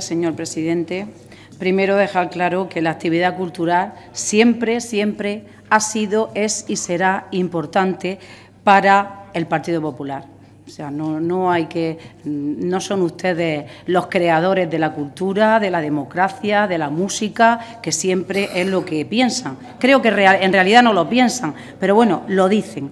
señor presidente. Primero, dejar claro que la actividad cultural siempre, siempre ha sido, es y será importante para el Partido Popular. O sea, no, hay que, no son ustedes los creadores de la cultura, de la democracia, de la música, que siempre es lo que piensan. Creo que en realidad no lo piensan, pero bueno, lo dicen.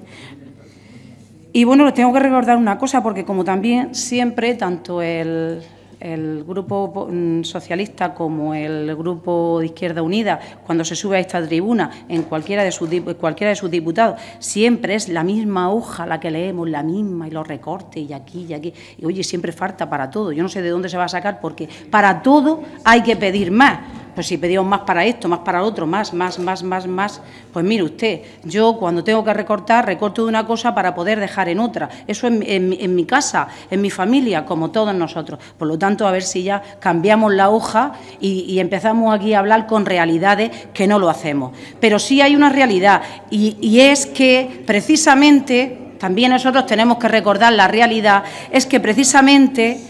Y bueno, les tengo que recordar una cosa, porque como también siempre, tanto el, el grupo mm, socialista como el grupo de Izquierda Unida, cuando se sube a esta tribuna, en cualquiera de sus, cualquiera de sus diputados, siempre es la misma hoja la que leemos, la misma, y los recortes, y aquí, y aquí. Y oye, siempre falta para todo. Yo no sé de dónde se va a sacar, porque para todo hay que pedir más pues si pedimos más para esto, más para otro, más, más, más, más, más, pues mire usted, yo cuando tengo que recortar, recorto de una cosa para poder dejar en otra. Eso en, en, mi casa, en mi familia, como todos nosotros. Por lo tanto, a ver si ya cambiamos la hoja y, empezamos aquí a hablar con realidades que no lo hacemos. Pero sí hay una realidad y es que precisamente, también nosotros tenemos que recordar la realidad, es que precisamente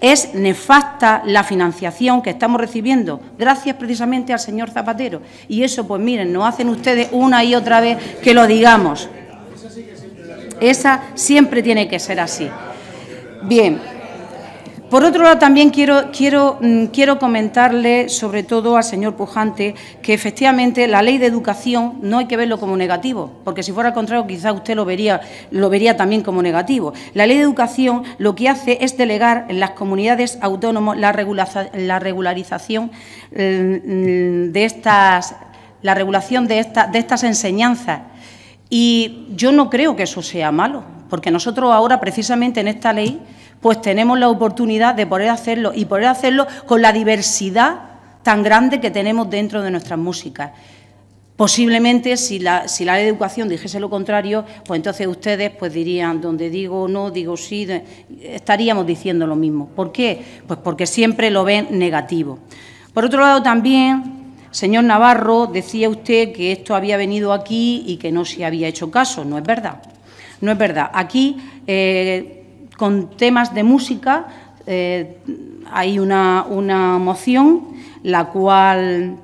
es nefasta la financiación que estamos recibiendo, gracias precisamente al señor Zapatero. Y eso, pues miren, nos hacen ustedes una y otra vez que lo digamos. Esa siempre tiene que ser así. Bien, por otro lado, también quiero, quiero, mm, quiero comentarle, sobre todo al señor Pujante, que efectivamente la ley de educación no hay que verlo como negativo, porque si fuera al contrario, quizá usted lo vería, lo vería también como negativo. La ley de educación lo que hace es delegar en las comunidades autónomas la, la regularización mm, de estas, la regulación de, esta, de estas enseñanzas. Y yo no creo que eso sea malo, porque nosotros ahora, precisamente en esta ley, pues tenemos la oportunidad de poder hacerlo y poder hacerlo con la diversidad tan grande que tenemos dentro de nuestras músicas. Posiblemente, si la, si la educación dijese lo contrario, pues entonces ustedes pues dirían, donde digo no, digo sí, estaríamos diciendo lo mismo. ¿Por qué? Pues porque siempre lo ven negativo. Por otro lado, también, señor Navarro, decía usted que esto había venido aquí y que no se había hecho caso. No es verdad. No es verdad. Aquí eh, con temas de música. Eh, hay una, una moción la cual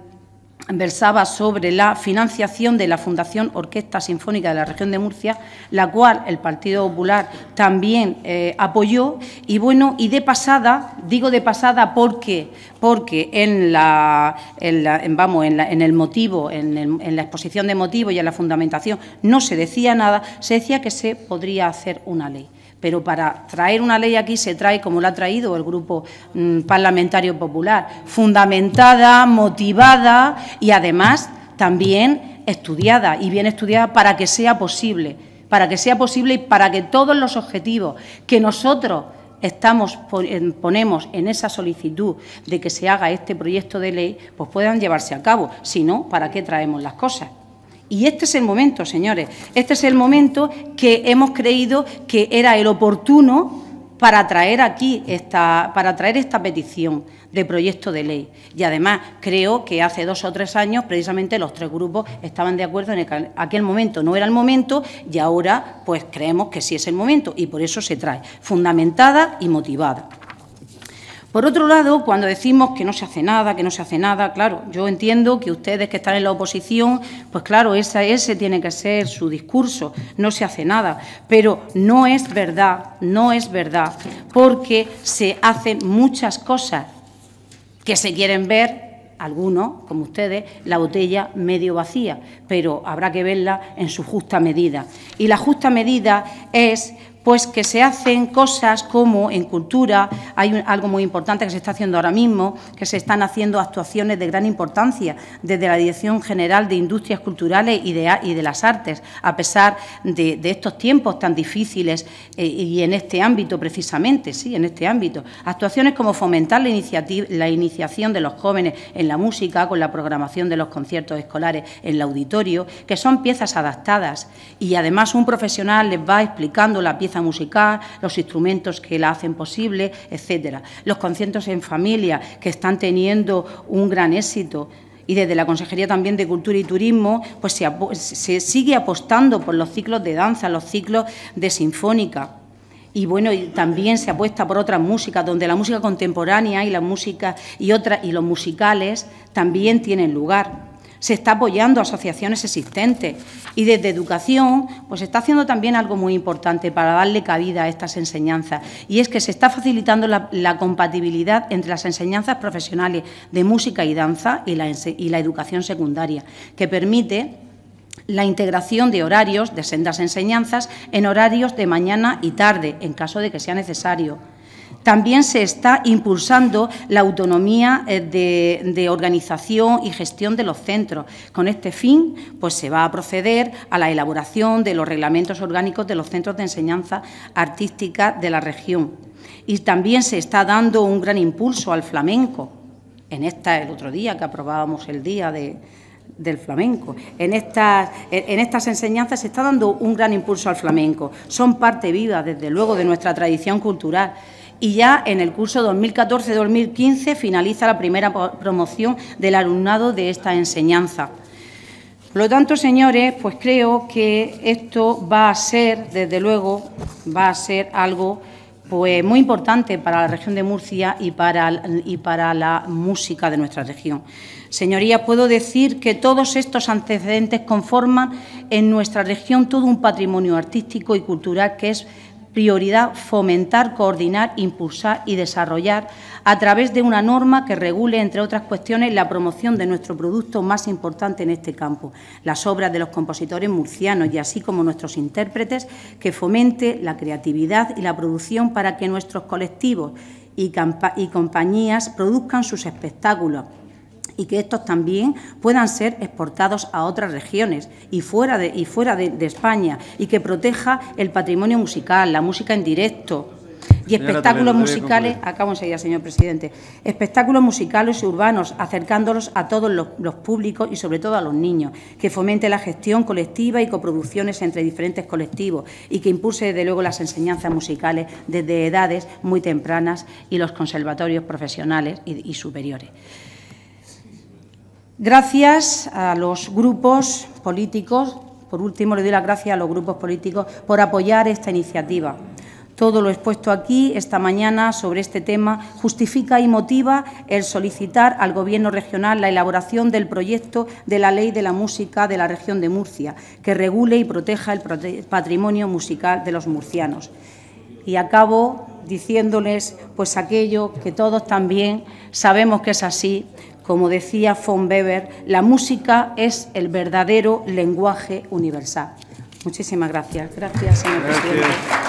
versaba sobre la financiación de la Fundación Orquesta Sinfónica de la Región de Murcia, la cual el Partido Popular también eh, apoyó. Y bueno, y de pasada, digo de pasada porque, porque en, la, en, vamos, en, el motivo, en, en la exposición de motivos y en la fundamentación no se decía nada, se decía que se podría hacer una ley pero para traer una ley aquí se trae, como la ha traído el Grupo mm, Parlamentario Popular, fundamentada, motivada y, además, también estudiada y bien estudiada para que sea posible, para que sea posible y para que todos los objetivos que nosotros estamos ponemos en esa solicitud de que se haga este proyecto de ley, pues puedan llevarse a cabo. Si no, ¿para qué traemos las cosas? Y este es el momento, señores, este es el momento que hemos creído que era el oportuno para traer aquí esta, para traer esta petición de proyecto de ley. Y además creo que hace dos o tres años precisamente los tres grupos estaban de acuerdo en que aquel momento no era el momento y ahora pues creemos que sí es el momento y por eso se trae, fundamentada y motivada. Por otro lado, cuando decimos que no se hace nada, que no se hace nada, claro, yo entiendo que ustedes que están en la oposición, pues claro, ese, tiene que ser su discurso, no se hace nada. Pero no es verdad, no es verdad, porque se hacen muchas cosas que se quieren ver algunos, como ustedes, la botella medio vacía, pero habrá que verla en su justa medida. Y la justa medida es pues que se hacen cosas como en cultura, hay algo muy importante que se está haciendo ahora mismo, que se están haciendo actuaciones de gran importancia desde la Dirección General de Industrias Culturales y de, las Artes, a pesar de, estos tiempos tan difíciles eh, y en este ámbito precisamente, sí, en este ámbito. Actuaciones como fomentar la, iniciativa, la iniciación de los jóvenes en la música, con la programación de los conciertos escolares en el auditorio, que son piezas adaptadas y además un profesional les va explicando la pieza musical, los instrumentos que la hacen posible, etcétera. Los conciertos en familia, que están teniendo un gran éxito y desde la Consejería también de Cultura y Turismo, pues se, se, sigue apostando por los ciclos de danza, los ciclos de sinfónica. Y bueno, también se apuesta por otras músicas, donde la música contemporánea y la música y otra, y los musicales también tienen lugar se está apoyando a asociaciones existentes y desde educación pues se está haciendo también algo muy importante para darle cabida a estas enseñanzas y es que se está facilitando la, compatibilidad entre las enseñanzas profesionales de música y danza y la, y la educación secundaria, que permite la integración de horarios de sendas enseñanzas en horarios de mañana y tarde, en caso de que sea necesario también se está impulsando la autonomía eh, de, organización y gestión de los centros. Con este fin, pues se va a proceder a la elaboración de los reglamentos orgánicos de los centros de enseñanza artística de la región. Y también se está dando un gran impulso al flamenco. En esta, el otro día que aprobábamos el día del flamenco. En estas, en estas enseñanzas se está dando un gran impulso al flamenco. Son parte viva, desde luego, de nuestra tradición cultural y ya en el curso 2014-2015 finaliza la primera promoción del alumnado de esta enseñanza. Por lo tanto, señores, pues creo que esto va a ser, desde luego, va a ser algo pues muy importante para la región de Murcia y para, y para la música de nuestra región. Señorías, puedo decir que todos estos antecedentes conforman en nuestra región todo un patrimonio artístico y cultural que es prioridad fomentar, coordinar, impulsar y desarrollar a través de una norma que regule, entre otras cuestiones, la promoción de nuestro producto más importante en este campo, las obras de los compositores murcianos y así como nuestros intérpretes, que fomente la creatividad y la producción para que nuestros colectivos y, y compañías produzcan sus espectáculos y que estos también puedan ser exportados a otras regiones y fuera de, y fuera de, España y que proteja el patrimonio musical, la música en directo, y espectáculos musicales, acabo enseguida, señor presidente, espectáculos musicales y urbanos, acercándolos a todos los, públicos y sobre todo a los niños, que fomente la gestión colectiva y coproducciones entre diferentes colectivos y que impulse, desde luego, las enseñanzas musicales desde edades muy tempranas y los conservatorios profesionales y superiores. Gracias a los grupos políticos, por último le doy las gracias a los grupos políticos por apoyar esta iniciativa. Todo lo expuesto aquí esta mañana sobre este tema justifica y motiva el solicitar al Gobierno regional la elaboración del proyecto de la Ley de la Música de la Región de Murcia, que regule y proteja el patrimonio musical de los murcianos. Y acabo diciéndoles pues aquello que todos también sabemos que es así, como decía von Weber, la música es el verdadero lenguaje universal. Muchísimas gracias. Gracias, señor presidente.